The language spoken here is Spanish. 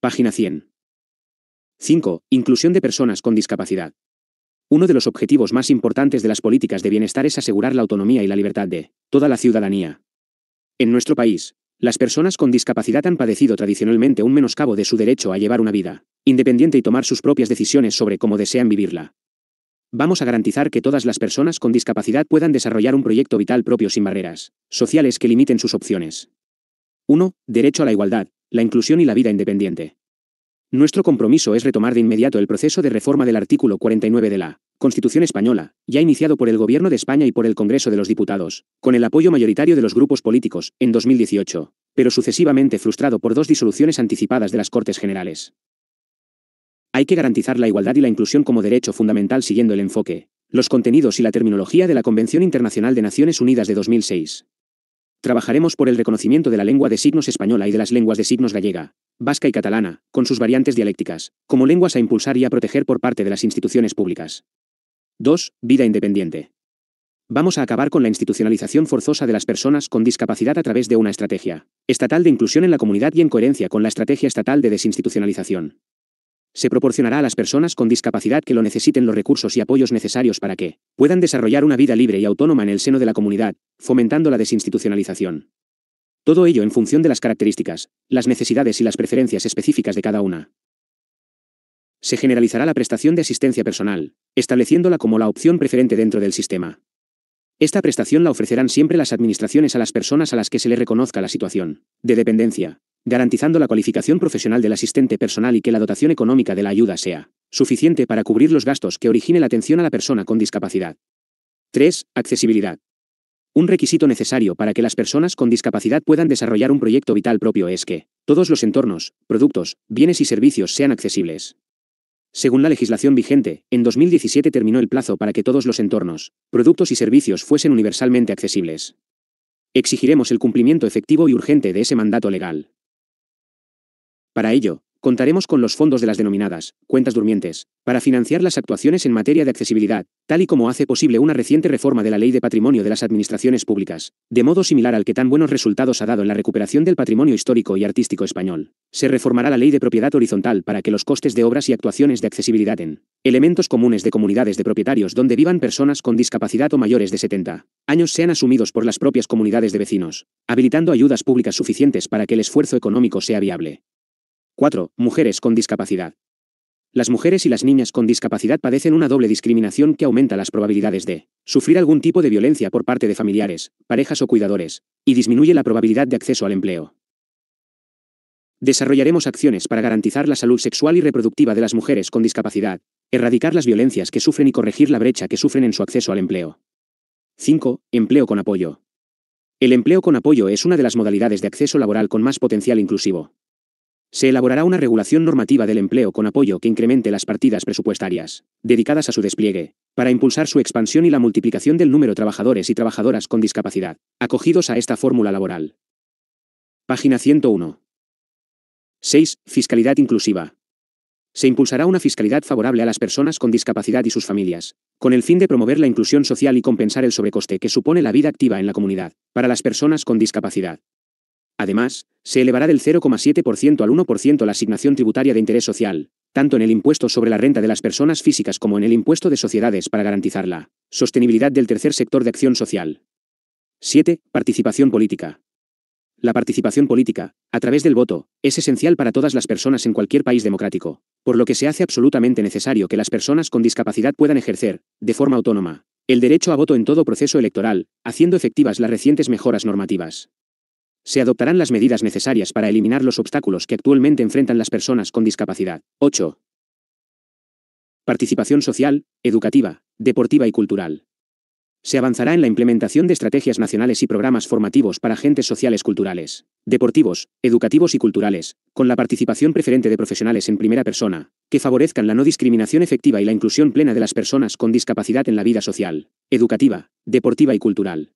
Página 100. 5. Inclusión de personas con discapacidad. Uno de los objetivos más importantes de las políticas de bienestar es asegurar la autonomía y la libertad de toda la ciudadanía. En nuestro país, las personas con discapacidad han padecido tradicionalmente un menoscabo de su derecho a llevar una vida independiente y tomar sus propias decisiones sobre cómo desean vivirla. Vamos a garantizar que todas las personas con discapacidad puedan desarrollar un proyecto vital propio sin barreras sociales que limiten sus opciones. 1. Derecho a la igualdad, la inclusión y la vida independiente. Nuestro compromiso es retomar de inmediato el proceso de reforma del artículo 49 de la Constitución Española, ya iniciado por el Gobierno de España y por el Congreso de los Diputados, con el apoyo mayoritario de los grupos políticos, en 2018, pero sucesivamente frustrado por dos disoluciones anticipadas de las Cortes Generales. Hay que garantizar la igualdad y la inclusión como derecho fundamental siguiendo el enfoque, los contenidos y la terminología de la Convención Internacional de Naciones Unidas de 2006, Trabajaremos por el reconocimiento de la lengua de signos española y de las lenguas de signos gallega, vasca y catalana, con sus variantes dialécticas, como lenguas a impulsar y a proteger por parte de las instituciones públicas. 2. Vida independiente. Vamos a acabar con la institucionalización forzosa de las personas con discapacidad a través de una estrategia estatal de inclusión en la comunidad y en coherencia con la estrategia estatal de desinstitucionalización se proporcionará a las personas con discapacidad que lo necesiten los recursos y apoyos necesarios para que puedan desarrollar una vida libre y autónoma en el seno de la comunidad, fomentando la desinstitucionalización. Todo ello en función de las características, las necesidades y las preferencias específicas de cada una. Se generalizará la prestación de asistencia personal, estableciéndola como la opción preferente dentro del sistema. Esta prestación la ofrecerán siempre las administraciones a las personas a las que se le reconozca la situación de dependencia, garantizando la cualificación profesional del asistente personal y que la dotación económica de la ayuda sea suficiente para cubrir los gastos que origine la atención a la persona con discapacidad. 3. Accesibilidad. Un requisito necesario para que las personas con discapacidad puedan desarrollar un proyecto vital propio es que todos los entornos, productos, bienes y servicios sean accesibles. Según la legislación vigente, en 2017 terminó el plazo para que todos los entornos, productos y servicios fuesen universalmente accesibles. Exigiremos el cumplimiento efectivo y urgente de ese mandato legal. Para ello, contaremos con los fondos de las denominadas cuentas durmientes, para financiar las actuaciones en materia de accesibilidad, tal y como hace posible una reciente reforma de la Ley de Patrimonio de las Administraciones Públicas, de modo similar al que tan buenos resultados ha dado en la recuperación del patrimonio histórico y artístico español. Se reformará la Ley de Propiedad Horizontal para que los costes de obras y actuaciones de accesibilidad en elementos comunes de comunidades de propietarios donde vivan personas con discapacidad o mayores de 70 años sean asumidos por las propias comunidades de vecinos, habilitando ayudas públicas suficientes para que el esfuerzo económico sea viable. 4. Mujeres con discapacidad. Las mujeres y las niñas con discapacidad padecen una doble discriminación que aumenta las probabilidades de sufrir algún tipo de violencia por parte de familiares, parejas o cuidadores, y disminuye la probabilidad de acceso al empleo. Desarrollaremos acciones para garantizar la salud sexual y reproductiva de las mujeres con discapacidad, erradicar las violencias que sufren y corregir la brecha que sufren en su acceso al empleo. 5. Empleo con apoyo. El empleo con apoyo es una de las modalidades de acceso laboral con más potencial inclusivo. Se elaborará una regulación normativa del empleo con apoyo que incremente las partidas presupuestarias, dedicadas a su despliegue, para impulsar su expansión y la multiplicación del número de trabajadores y trabajadoras con discapacidad, acogidos a esta fórmula laboral. Página 101. 6. Fiscalidad inclusiva. Se impulsará una fiscalidad favorable a las personas con discapacidad y sus familias, con el fin de promover la inclusión social y compensar el sobrecoste que supone la vida activa en la comunidad, para las personas con discapacidad, Además, se elevará del 0,7% al 1% la asignación tributaria de interés social, tanto en el impuesto sobre la renta de las personas físicas como en el impuesto de sociedades para garantizar la sostenibilidad del tercer sector de acción social. 7. Participación política. La participación política, a través del voto, es esencial para todas las personas en cualquier país democrático, por lo que se hace absolutamente necesario que las personas con discapacidad puedan ejercer, de forma autónoma, el derecho a voto en todo proceso electoral, haciendo efectivas las recientes mejoras normativas. Se adoptarán las medidas necesarias para eliminar los obstáculos que actualmente enfrentan las personas con discapacidad. 8. Participación social, educativa, deportiva y cultural. Se avanzará en la implementación de estrategias nacionales y programas formativos para agentes sociales culturales, deportivos, educativos y culturales, con la participación preferente de profesionales en primera persona, que favorezcan la no discriminación efectiva y la inclusión plena de las personas con discapacidad en la vida social, educativa, deportiva y cultural.